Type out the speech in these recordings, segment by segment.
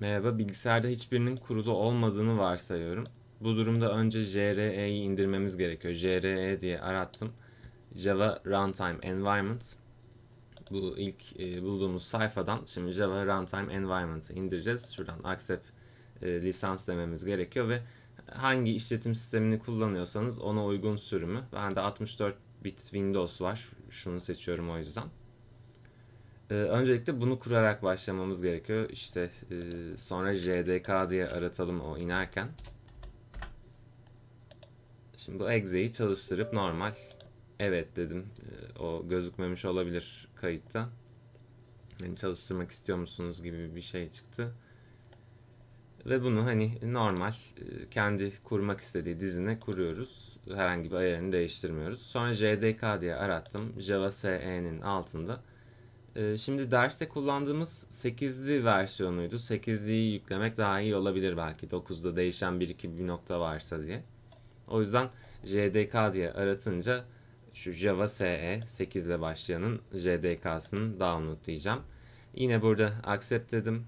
Merhaba, bilgisayarda hiçbirinin kurulu olmadığını varsayıyorum. Bu durumda önce JRE'yi indirmemiz gerekiyor. JRE diye arattım. Java Runtime Environment. Bu ilk e, bulduğumuz sayfadan şimdi Java Runtime Environment'ı indireceğiz. Şuradan accept e, lisans dememiz gerekiyor ve hangi işletim sistemini kullanıyorsanız ona uygun sürümü. Bende 64 bit Windows var. Şunu seçiyorum o yüzden. Ee, öncelikle bunu kurarak başlamamız gerekiyor. İşte e, sonra JDK diye aratalım o inerken. Şimdi bu exe'yi çalıştırıp normal evet dedim. E, o gözükmemiş olabilir kayıtta. Yani çalıştırmak istiyor musunuz gibi bir şey çıktı. Ve bunu hani normal e, kendi kurmak istediği dizine kuruyoruz. Herhangi bir ayarını değiştirmiyoruz. Sonra JDK diye arattım. Java SE'nin altında ee, şimdi derste kullandığımız 8'li versiyonuydu. 8'liyi yüklemek daha iyi olabilir belki. 9'da değişen bir iki bir nokta varsa diye. O yüzden JDK diye aratınca şu Java e SE 8 ile başlayanın JDK'sını download diyeceğim. Yine burada accept dedim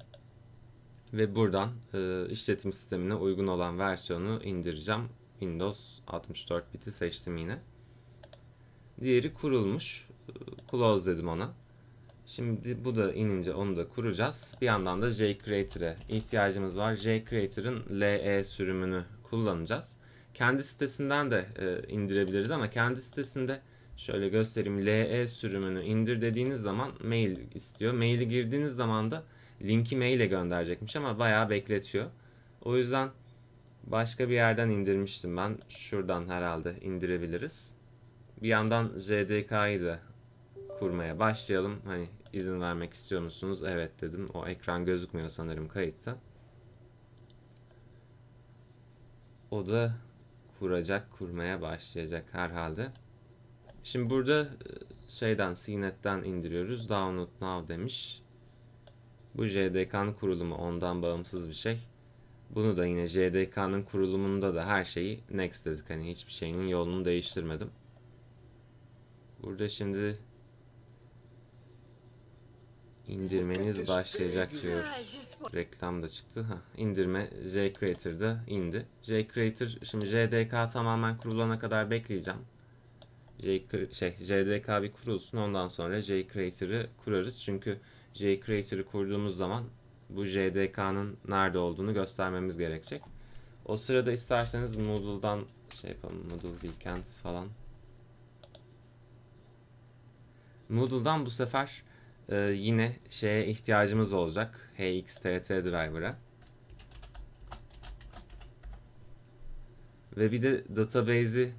ve buradan e, işletim sistemine uygun olan versiyonu indireceğim. Windows 64 biti seçtim yine. Diğeri kurulmuş. E, close dedim ona. Şimdi bu da inince onu da kuracağız. Bir yandan da jCreator'e ihtiyacımız var. jCreator'ın LE sürümünü kullanacağız. Kendi sitesinden de e, indirebiliriz ama kendi sitesinde şöyle göstereyim. LE sürümünü indir dediğiniz zaman mail istiyor. Maili girdiğiniz zaman da linki maile gönderecekmiş ama bayağı bekletiyor. O yüzden başka bir yerden indirmiştim ben. Şuradan herhalde indirebiliriz. Bir yandan JDK'yı da kurmaya başlayalım. Hani izin vermek istiyor musunuz? Evet dedim. O ekran gözükmüyor sanırım kayıtta. O da kuracak, kurmaya başlayacak herhalde. Şimdi burada e, şeyden, CNET'ten indiriyoruz. Download now demiş. Bu JDK'nın kurulumu ondan bağımsız bir şey. Bunu da yine JDK'nın kurulumunda da her şeyi next dedik. Hani hiçbir şeyin yolunu değiştirmedim. Burada şimdi indirmeniz başlayacak diyor. Reklam da çıktı. Ha, indirme JCreator'da indi. JCreator şimdi JDK tamamen kurulana kadar bekleyeceğim. J, şey, JDK bir kurulsun ondan sonra JCreator'ı kurarız. Çünkü JCreator'ı kurduğumuz zaman bu JDK'nın nerede olduğunu göstermemiz gerekecek. O sırada isterseniz Moodle'dan şey yapalım. Moodle Weekend falan. Moodle'dan bu sefer e, yine şeye ihtiyacımız olacak. HXTT driver'a. Ve bir de database'i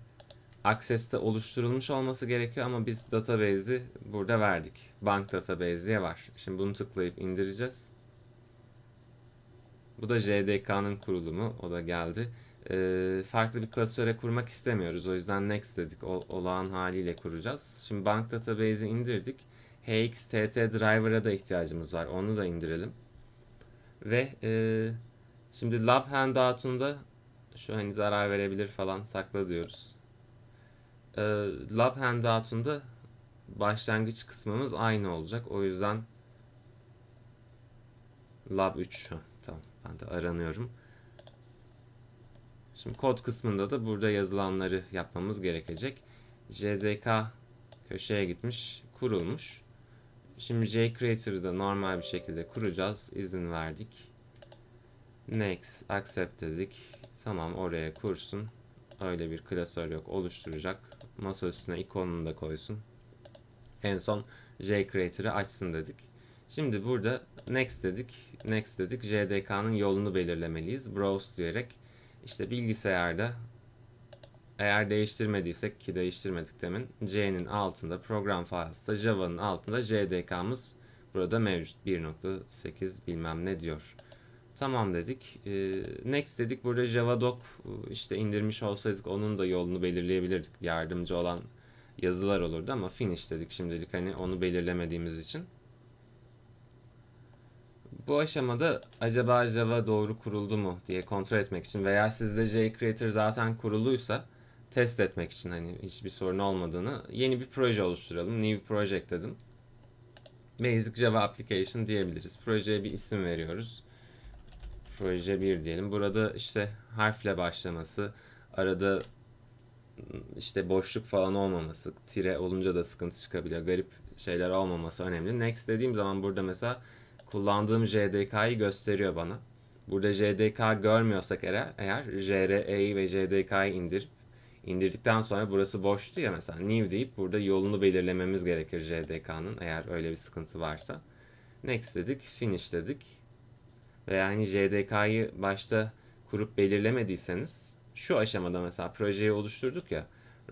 Access'te oluşturulmuş olması gerekiyor ama biz database'i burada verdik. Bank database diye var. Şimdi bunu tıklayıp indireceğiz. Bu da JDK'nın kurulumu. O da geldi. Ee, farklı bir klasöre kurmak istemiyoruz. O yüzden next dedik. O, olağan haliyle kuracağız. Şimdi bank database'i indirdik. HXTT driver'a da ihtiyacımız var. Onu da indirelim. Ve e, şimdi lab handout'unda şu hani zarar verebilir falan sakla diyoruz. E, lab handout'unda başlangıç kısmımız aynı olacak. O yüzden lab 3 tamam ben de aranıyorum. Şimdi kod kısmında da burada yazılanları yapmamız gerekecek. JDK köşeye gitmiş, kurulmuş. Şimdi jcreator'ı da normal bir şekilde kuracağız. İzin verdik. Next accept dedik. Tamam oraya kursun. Öyle bir klasör yok oluşturacak. Masa üstüne ikonunu da koysun. En son jcreator'ı açsın dedik. Şimdi burada next dedik. Next dedik. JDK'nın yolunu belirlemeliyiz. Browse diyerek işte bilgisayarda eğer değiştirmediysek ki değiştirmedik demin C'nin altında program files'ta Java'nın altında JDK'mız burada mevcut 1.8 bilmem ne diyor. Tamam dedik. Ee, next dedik burada Java doc e, işte indirmiş olsaydık onun da yolunu belirleyebilirdik. Yardımcı olan yazılar olurdu ama finish dedik şimdilik hani onu belirlemediğimiz için. Bu aşamada acaba Java doğru kuruldu mu diye kontrol etmek için veya sizde JCreator zaten kuruluysa test etmek için hani hiçbir sorun olmadığını yeni bir proje oluşturalım. New project dedim. Basic Java Application diyebiliriz. Projeye bir isim veriyoruz. Proje 1 diyelim. Burada işte harfle başlaması, arada işte boşluk falan olmaması, tire olunca da sıkıntı çıkabiliyor. Garip şeyler olmaması önemli. Next dediğim zaman burada mesela kullandığım JDK'yı gösteriyor bana. Burada JDK görmüyorsak eğer, eğer JRE'yi ve JDK'yı indirip indirdikten sonra burası boştu ya mesela new deyip burada yolunu belirlememiz gerekir JDK'nın eğer öyle bir sıkıntı varsa. Next dedik, finish dedik. Ve yani JDK'yı başta kurup belirlemediyseniz şu aşamada mesela projeyi oluşturduk ya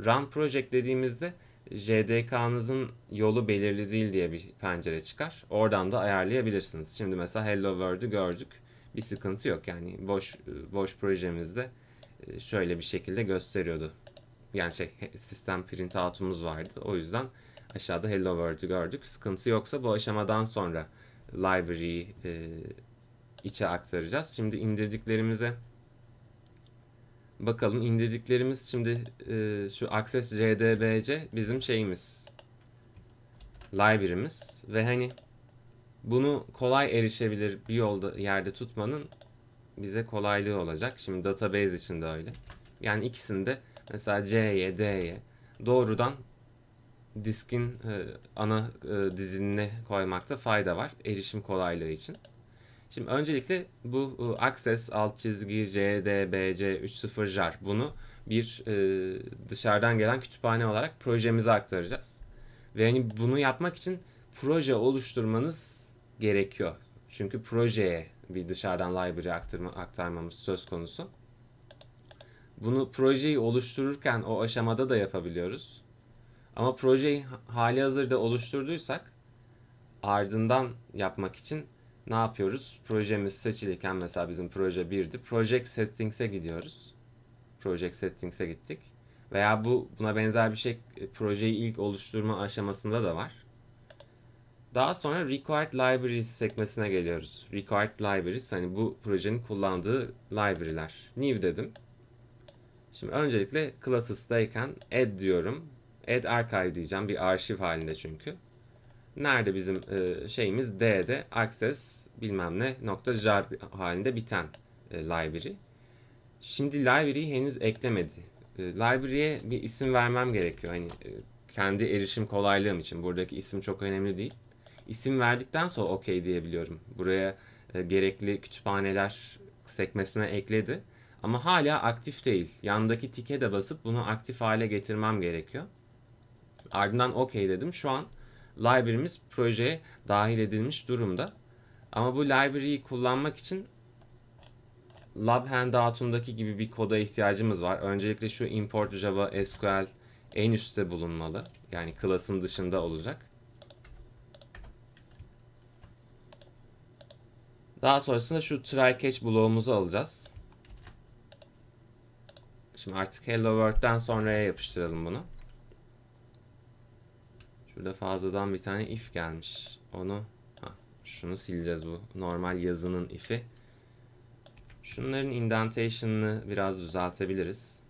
run project dediğimizde JDK'nızın yolu belirli değil diye bir pencere çıkar. Oradan da ayarlayabilirsiniz. Şimdi mesela Hello World'u gördük. Bir sıkıntı yok yani boş boş projemizde e, şöyle bir şekilde gösteriyordu. Yani şey sistem print printout'umuz vardı. O yüzden aşağıda hello world'ü gördük. Sıkıntı yoksa bu aşamadan sonra library'yi e, içe aktaracağız. Şimdi indirdiklerimize bakalım. indirdiklerimiz şimdi e, şu access cdbc bizim şeyimiz. Library'miz ve hani bunu kolay erişebilir bir yolda yerde tutmanın bize kolaylığı olacak. Şimdi database için de öyle. Yani ikisinde mesela C'ye, D'ye doğrudan diskin e, ana e, dizinine koymakta fayda var erişim kolaylığı için. Şimdi öncelikle bu e, access alt çizgi cdbc 30 jar bunu bir e, dışarıdan gelen kütüphane olarak projemize aktaracağız. Ve yani bunu yapmak için proje oluşturmanız gerekiyor. Çünkü projeye bir dışarıdan library aktarma, aktarmamız söz konusu. Bunu projeyi oluştururken o aşamada da yapabiliyoruz. Ama projeyi hali hazırda oluşturduysak ardından yapmak için ne yapıyoruz? Projemiz seçilirken mesela bizim proje 1'di. Project Settings'e gidiyoruz. Project Settings'e gittik. Veya bu buna benzer bir şey e, projeyi ilk oluşturma aşamasında da var. Daha sonra Required Libraries sekmesine geliyoruz. Required Libraries hani bu projenin kullandığı library'ler. New dedim. Şimdi öncelikle classes'dayken add diyorum. Add archive diyeceğim bir arşiv halinde çünkü. Nerede bizim e, şeyimiz D'de access bilmem ne nokta jar halinde biten e, library. Şimdi library'yi henüz eklemedi. E, library'e bir isim vermem gerekiyor. Hani e, kendi erişim kolaylığım için buradaki isim çok önemli değil isim verdikten sonra okey diyebiliyorum. Buraya e, gerekli kütüphaneler sekmesine ekledi. Ama hala aktif değil. Yandaki tike de basıp bunu aktif hale getirmem gerekiyor. Ardından okey dedim. Şu an library'miz projeye dahil edilmiş durumda. Ama bu library'yi kullanmak için lab handout'undaki gibi bir koda ihtiyacımız var. Öncelikle şu import java sql en üstte bulunmalı. Yani class'ın dışında olacak. Daha sonrasında şu try catch bloğumuzu alacağız. Şimdi artık hello world'den sonraya yapıştıralım bunu. Şurada fazladan bir tane if gelmiş. Onu ha, şunu sileceğiz bu normal yazının if'i. Şunların indentation'ını biraz düzeltebiliriz.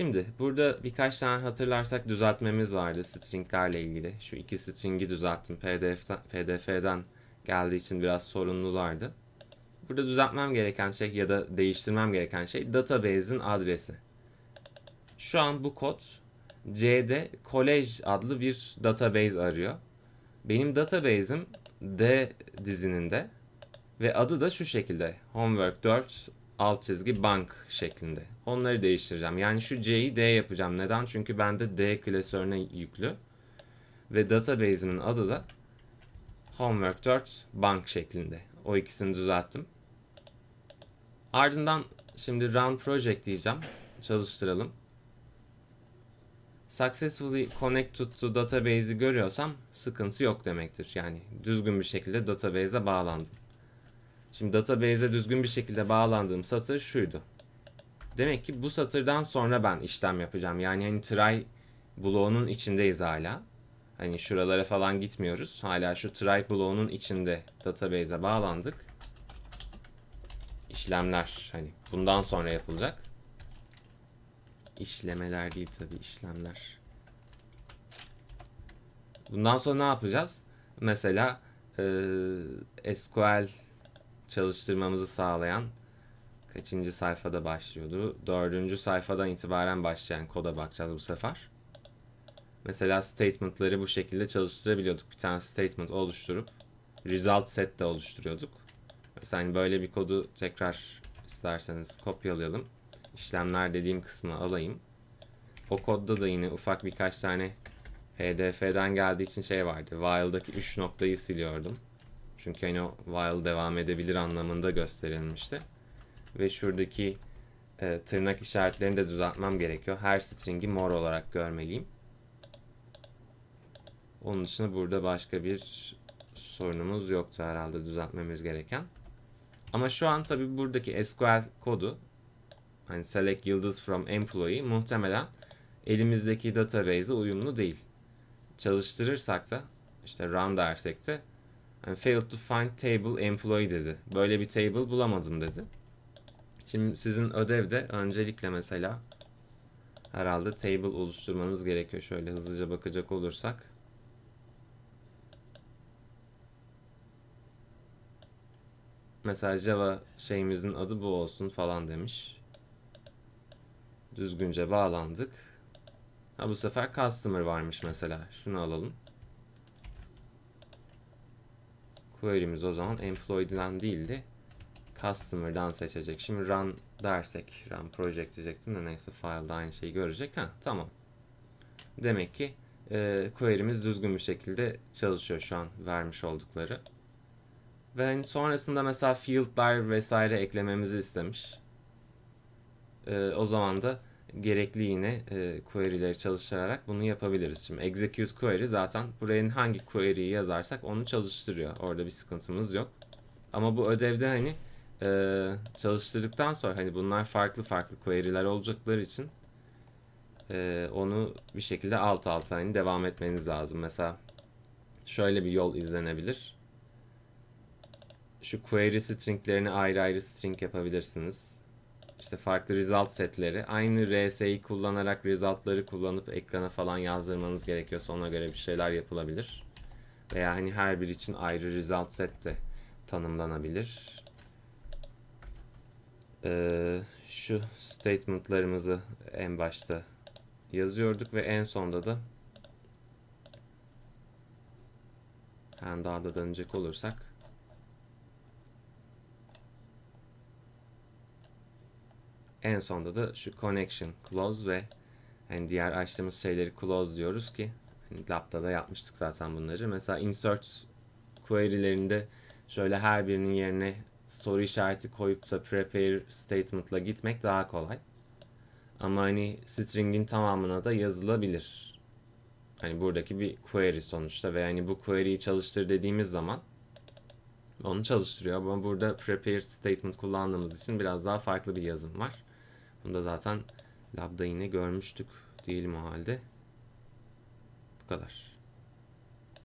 Şimdi burada birkaç tane hatırlarsak düzeltmemiz vardı stringlerle ilgili. Şu iki stringi düzelttim. PDF'den, PDF'den geldiği için biraz sorunlulardı. Burada düzeltmem gereken şey ya da değiştirmem gereken şey database'in adresi. Şu an bu kod C'de College adlı bir database arıyor. Benim database'im D dizininde ve adı da şu şekilde Homework 4 alt çizgi bank şeklinde. Onları değiştireceğim. Yani şu C'yi D yapacağım. Neden? Çünkü bende D klasörüne yüklü. Ve database'imin adı da homework 4 bank şeklinde. O ikisini düzelttim. Ardından şimdi run project diyeceğim. Çalıştıralım. Successfully connected to database'i görüyorsam sıkıntı yok demektir. Yani düzgün bir şekilde database'e bağlandım. Şimdi database'e düzgün bir şekilde bağlandığım satır şuydu. Demek ki bu satırdan sonra ben işlem yapacağım. Yani hani try bloğunun içindeyiz hala. Hani şuralara falan gitmiyoruz. Hala şu try bloğunun içinde database'e bağlandık. İşlemler hani bundan sonra yapılacak. İşlemeler değil tabi işlemler. Bundan sonra ne yapacağız? Mesela e, SQL çalıştırmamızı sağlayan kaçıncı sayfada başlıyordu? Dördüncü sayfadan itibaren başlayan koda bakacağız bu sefer. Mesela statement'ları bu şekilde çalıştırabiliyorduk. Bir tane statement oluşturup result set de oluşturuyorduk. Mesela hani böyle bir kodu tekrar isterseniz kopyalayalım. İşlemler dediğim kısmı alayım. O kodda da yine ufak birkaç tane HDF'den geldiği için şey vardı. While'daki 3 noktayı siliyordum. Çünkü hani o while devam edebilir anlamında gösterilmişti. Ve şuradaki e, tırnak işaretlerini de düzeltmem gerekiyor. Her string'i mor olarak görmeliyim. Onun dışında burada başka bir sorunumuz yoktu herhalde düzeltmemiz gereken. Ama şu an tabi buradaki SQL kodu hani select yıldız from employee muhtemelen elimizdeki database'e uyumlu değil. Çalıştırırsak da işte run dersek de Failed to find table employee dedi. Böyle bir table bulamadım dedi. Şimdi sizin ödevde öncelikle mesela herhalde table oluşturmanız gerekiyor. Şöyle hızlıca bakacak olursak. Mesela Java şeyimizin adı bu olsun falan demiş. Düzgünce bağlandık. Ha bu sefer customer varmış mesela. Şunu alalım. query'miz o zaman employee'den değil de customer'dan seçecek. Şimdi run dersek run project diyecektim de neyse file'da aynı şeyi görecek. Ha tamam. Demek ki e, query'miz düzgün bir şekilde çalışıyor şu an vermiş oldukları. Ve sonrasında mesela field'lar vesaire eklememizi istemiş. E, o zaman da gerekli yine e, query'leri çalıştırarak bunu yapabiliriz. Şimdi execute query zaten buraya hangi query'yi yazarsak onu çalıştırıyor. Orada bir sıkıntımız yok. Ama bu ödevde hani e, çalıştırdıktan sonra hani bunlar farklı farklı query'ler olacakları için e, onu bir şekilde alt alta hani devam etmeniz lazım. Mesela şöyle bir yol izlenebilir. Şu query stringlerini ayrı ayrı string yapabilirsiniz işte farklı result setleri. Aynı RS'yi kullanarak resultları kullanıp ekrana falan yazdırmanız gerekiyorsa ona göre bir şeyler yapılabilir. Veya hani her bir için ayrı result set de tanımlanabilir. Ee, şu statementlarımızı en başta yazıyorduk ve en sonda da yani daha da dönecek olursak En sonda da şu connection close ve hani diğer açtığımız şeyleri close diyoruz ki hani da yapmıştık zaten bunları. Mesela insert query'lerinde şöyle her birinin yerine soru işareti koyup da prepare statement'la gitmek daha kolay. Ama hani string'in tamamına da yazılabilir. Hani buradaki bir query sonuçta ve hani bu query'yi çalıştır dediğimiz zaman onu çalıştırıyor. Ama burada prepared statement kullandığımız için biraz daha farklı bir yazım var. Bunu da zaten labda yine görmüştük diyelim o halde. Bu kadar.